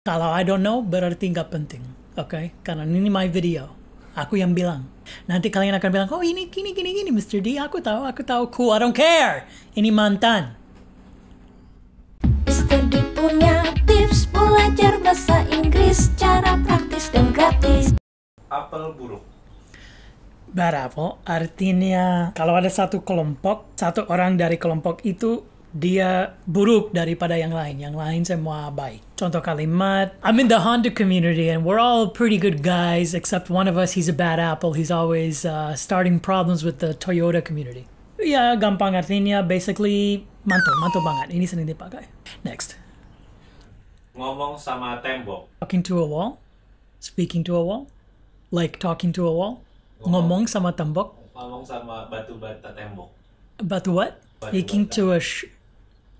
Kalau I don't know, berarti nggak penting. Oke, okay? karena ini my video. Aku yang bilang. Nanti kalian akan bilang, oh ini gini gini gini, Mr. D. Aku tahu, aku tahu. Cool, I don't care. Ini mantan. Mr. D punya tips belajar bahasa Inggris cara praktis dan gratis. Apel buruk. Bad apple artinya kalau ada satu kelompok, satu orang dari kelompok itu dia buruk daripada yang lain. Yang lain semua baik. Contoh kalimat, I'm in the Honda community and we're all pretty good guys, except one of us, he's a bad apple. He's always uh, starting problems with the Toyota community. Ya, gampang artinya, basically, mantul, mantul banget. Ini sering dipakai. Next. Ngomong sama tembok. Talking to a wall. Speaking to a wall. Like talking to a wall. Ngomong, Ngomong sama tembok. Ngomong sama batu bata tembok. Batu what? Speaking to a...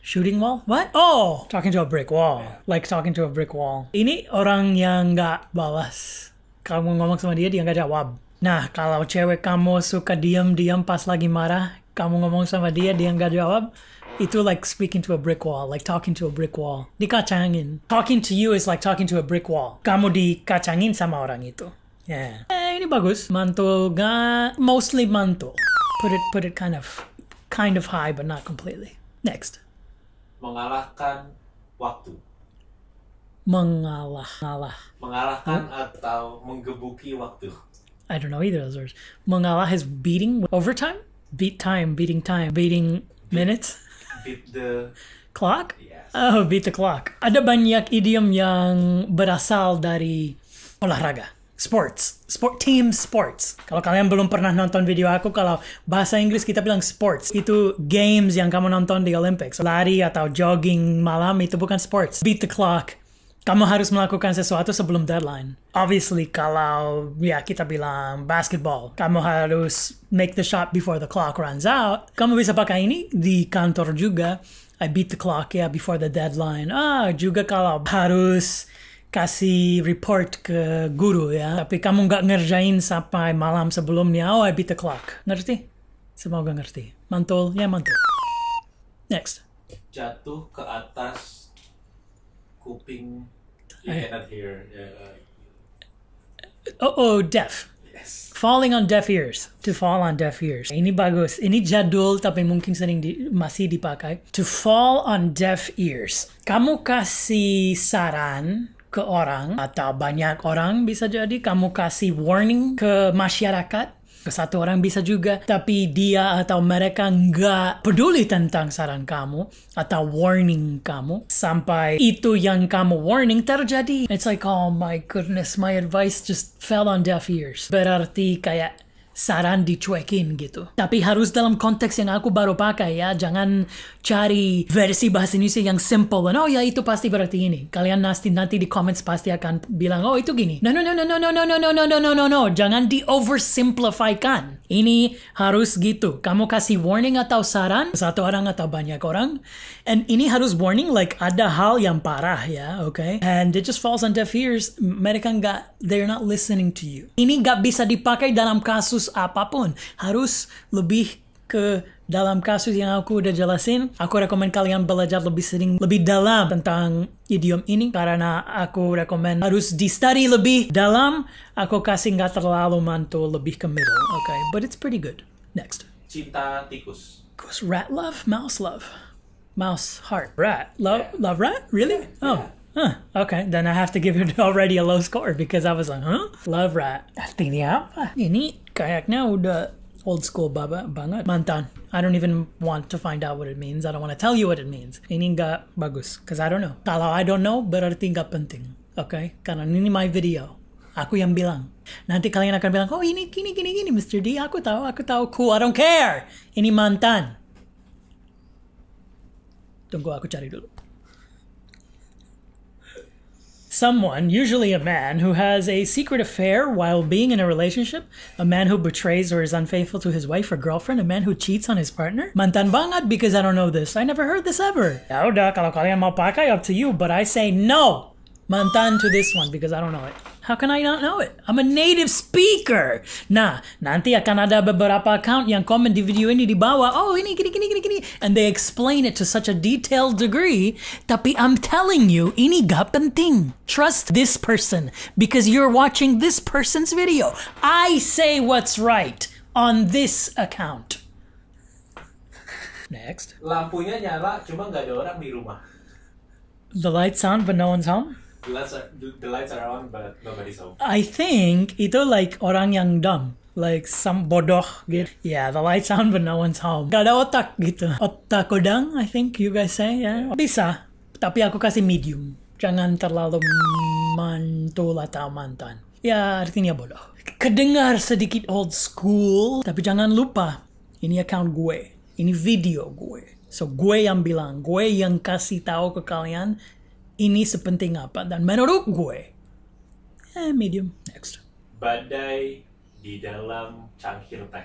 Shooting wall? What? Oh, talking to a brick wall. Like talking to a brick wall. Ini orang yang nggak balas. Kamu ngomong sama dia, dia nggak jawab. Nah, kalau cewek kamu suka diam-diam pas lagi marah, kamu ngomong sama dia, dia nggak jawab, itu like speaking to a brick wall, like talking to a brick wall. Dikacangin. Talking to you is like talking to a brick wall. Kamu dikacangin sama orang itu. Yeah. Eh, ini bagus. Mantul ga... Mostly mantul. Put it, put it kind of, kind of high, but not completely. Next mengalahkan waktu mengalah mengalah mengalahkan huh? atau menggebuki waktu I don't know either of those words mengalah is beating overtime beat time beating time beating beat, minutes beat the clock yes. oh beat the clock ada banyak idiom yang berasal dari olahraga sports, sport team sports. Kalau kalian belum pernah nonton video aku kalau bahasa Inggris kita bilang sports, itu games yang kamu nonton di Olympics. Lari atau jogging malam itu bukan sports. Beat the clock. Kamu harus melakukan sesuatu sebelum deadline. Obviously kalau ya kita bilang basketball, kamu harus make the shot before the clock runs out. Kamu bisa pakai ini di kantor juga. I beat the clock ya yeah, before the deadline. Ah, juga kalau harus kasih report ke guru ya, tapi kamu nggak ngerjain sampai malam sebelumnya, oh I beat the clock. Ngerti? Semoga ngerti. Mantul, ya mantul. Next. Jatuh ke atas kuping. You cannot hear. Yeah. Oh, oh, deaf. Yes. Falling on deaf ears. To fall on deaf ears. Ini bagus. Ini jadul tapi mungkin sering di, masih dipakai. To fall on deaf ears. Kamu kasih saran ke orang atau banyak orang bisa jadi kamu kasih warning ke masyarakat ke satu orang bisa juga tapi dia atau mereka nggak peduli tentang saran kamu atau warning kamu sampai itu yang kamu warning terjadi it's like oh my goodness my advice just fell on deaf ears berarti kayak saran dicuekin gitu. Tapi harus dalam konteks yang aku baru pakai ya, jangan cari versi bahasa Indonesia yang simple. Dan, oh ya itu pasti berarti ini. Kalian nanti nanti di comments pasti akan bilang oh itu gini. No no no no no no no no no no no no no. Jangan di oversimplifikan. Ini harus gitu. Kamu kasih warning atau saran, satu orang atau banyak orang. And ini harus warning, like ada hal yang parah ya, oke? Okay? And it just falls on deaf ears. Mereka nggak, they're not listening to you. Ini nggak bisa dipakai dalam kasus apapun. Harus lebih ke dalam kasus yang aku udah jelasin, aku rekomend kalian belajar lebih sering, lebih dalam tentang idiom ini karena aku rekomend harus di study lebih dalam. Aku kasih nggak terlalu mantul, lebih ke middle, oke? Okay? But it's pretty good. Next. Cinta tikus. Tikus rat love, mouse love, mouse heart, rat love, yeah. love rat, really? Yeah. Oh. Huh, okay. Then I have to give it already a low score because I was like, huh? Love rat. Artinya apa? Ini kayaknya udah old school baba banga mantan. I don't even want to find out what it means. I don't want to tell you what it means. Ini nggak bagus, because I don't know. Kalau I don't know, berarti nggak penting. Okay? Karena ini my video. Aku yang bilang. Nanti kalian akan bilang, oh ini gini gini gini Mr. D, aku tahu, aku tahu, cool, I don't care. Ini mantan. Tunggu aku cari dulu someone, usually a man, who has a secret affair while being in a relationship, a man who betrays or is unfaithful to his wife or girlfriend, a man who cheats on his partner? Mantan bangat because I don't know this. I never heard this ever. udah, kalau kalian mau pakai, up to you, but I say no! Mantan to this one because I don't know it. How can I not know it? I'm a native speaker. Nah, nanti akan ada beberapa account yang komen di video ini di bawah. Oh, ini gini gini gini gini. And they explain it to such a detailed degree. Tapi I'm telling you, ini gak penting. Trust this person because you're watching this person's video. I say what's right on this account. Next. Lampunya nyala, cuma nggak ada orang di rumah. The lights on, but no one's home the lights are, the lights are on but nobody's home. I think itu like orang yang dumb like some bodoh gitu. Yeah, the lights on but no one's home. Gak ada otak gitu. Otak kodang, I think you guys say, ya. Yeah. Bisa, tapi aku kasih medium. Jangan terlalu mantul atau mantan. Ya, artinya bodoh. Kedengar sedikit old school, tapi jangan lupa, ini account gue. Ini video gue. So, gue yang bilang, gue yang kasih tahu ke kalian ini sepenting apa dan menurut gue eh medium next badai di dalam cangkir teh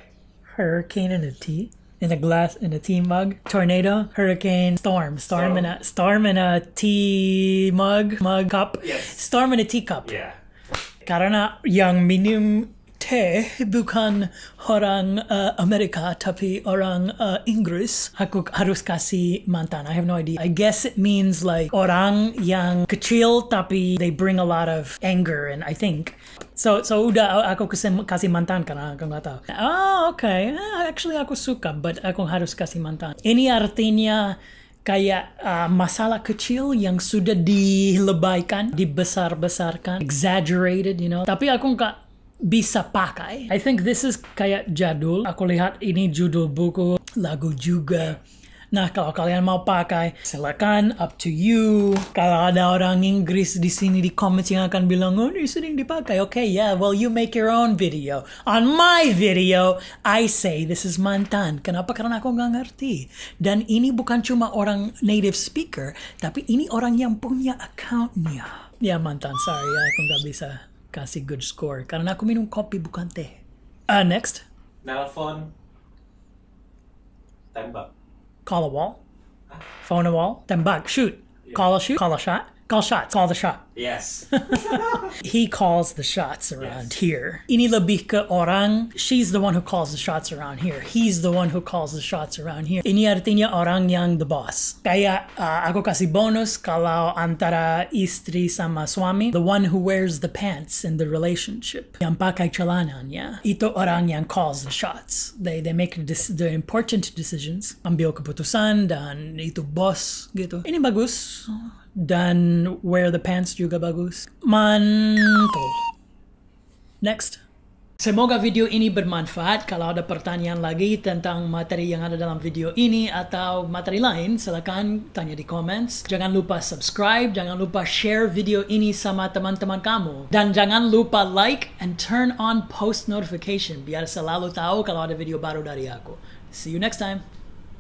hurricane in a tea in a glass in a tea mug tornado hurricane storm storm, storm. in a storm in a tea mug mug cup yes. storm in a teacup yeah karena yang minum teh bukan orang uh, Amerika tapi orang uh, Inggris. Aku harus kasih mantan. I have no idea. I guess it means like orang yang kecil tapi they bring a lot of anger and I think. So so udah aku kasih mantan karena ah, aku nggak tahu. Oh ah, oke. Okay. Ah, actually aku suka but aku harus kasih mantan. Ini artinya kayak uh, masalah kecil yang sudah dilebaikan, dibesar-besarkan, exaggerated, you know. Tapi aku nggak bisa pakai. I think this is kayak jadul. Aku lihat ini judul buku, lagu juga. Nah, kalau kalian mau pakai, silakan up to you. Kalau ada orang Inggris di sini di comments yang akan bilang, oh ini sering dipakai. Oke, okay, yeah, well you make your own video. On my video, I say this is mantan. Kenapa? Karena aku nggak ngerti. Dan ini bukan cuma orang native speaker, tapi ini orang yang punya accountnya. Ya mantan, sorry, ya, aku nggak bisa kasi good score. Karon ako minung copy bukante. Uh, next. Nalaphone. Tembak. Call a wall. Ah. Phone a wall. Tembak. Shoot. Yeah. Call a shoot. Call a shot. Call shots. Call the shot. Yes. he calls the shots around yes. here. Inilabika Orang, she's the one who calls the shots around here. He's the one who calls the shots around here. Ini artinya orang yang the boss. Kaya uh, ako kasi bonus kalau antara istri sama suami, the one who wears the pants in the relationship. Yang pakai celana niya. Ito orang yang calls the shots. They they make the important decisions. Ambil keputusan dan itu boss gitu. Ini bagus. Dan wear the pants juga bagus. Mantul. Next. Semoga video ini bermanfaat. Kalau ada pertanyaan lagi tentang materi yang ada dalam video ini atau materi lain, silakan tanya di comments. Jangan lupa subscribe, jangan lupa share video ini sama teman-teman kamu. Dan jangan lupa like and turn on post notification biar selalu tahu kalau ada video baru dari aku. See you next time.